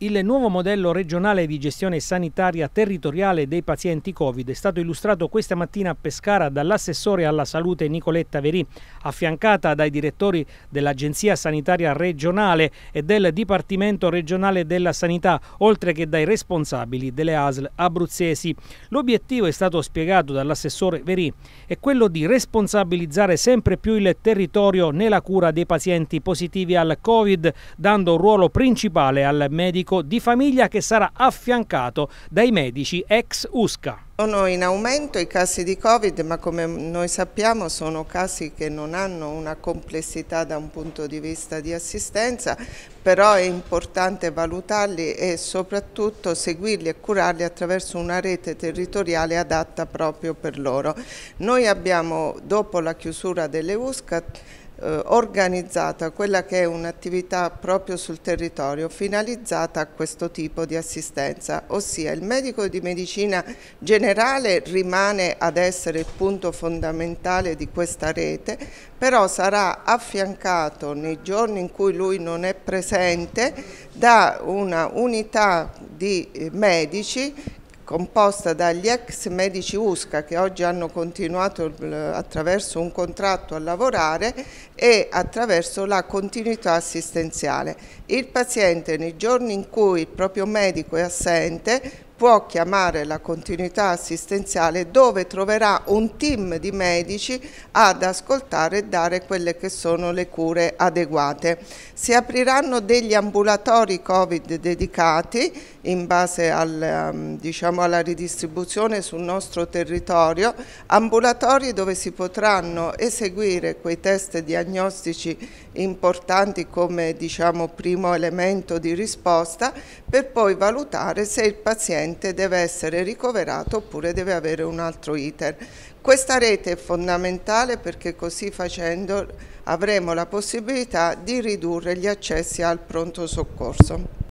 Il nuovo modello regionale di gestione sanitaria territoriale dei pazienti Covid è stato illustrato questa mattina a Pescara dall'assessore alla salute Nicoletta Verì, affiancata dai direttori dell'Agenzia Sanitaria Regionale e del Dipartimento Regionale della Sanità, oltre che dai responsabili delle ASL abruzzesi. L'obiettivo è stato spiegato dall'assessore Verì, è quello di responsabilizzare sempre più il territorio nella cura dei pazienti positivi al Covid, dando un ruolo principale al medico medico di famiglia che sarà affiancato dai medici ex USCA. Sono in aumento i casi di Covid, ma come noi sappiamo sono casi che non hanno una complessità da un punto di vista di assistenza, però è importante valutarli e soprattutto seguirli e curarli attraverso una rete territoriale adatta proprio per loro. Noi abbiamo, dopo la chiusura delle USCAT, eh, organizzata quella che è un'attività proprio sul territorio finalizzata a questo tipo di assistenza, ossia il medico di medicina generale generale rimane ad essere il punto fondamentale di questa rete, però sarà affiancato nei giorni in cui lui non è presente da una unità di eh, medici composta dagli ex medici USCA che oggi hanno continuato attraverso un contratto a lavorare e attraverso la continuità assistenziale. Il paziente nei giorni in cui il proprio medico è assente può chiamare la continuità assistenziale dove troverà un team di medici ad ascoltare e dare quelle che sono le cure adeguate. Si apriranno degli ambulatori Covid dedicati in base al, ehm, diciamo, alla ridistribuzione sul nostro territorio, ambulatori dove si potranno eseguire quei test diagnostici importanti come diciamo, primo elemento di risposta per poi valutare se il paziente paziente deve essere ricoverato oppure deve avere un altro iter. Questa rete è fondamentale perché così facendo avremo la possibilità di ridurre gli accessi al pronto soccorso.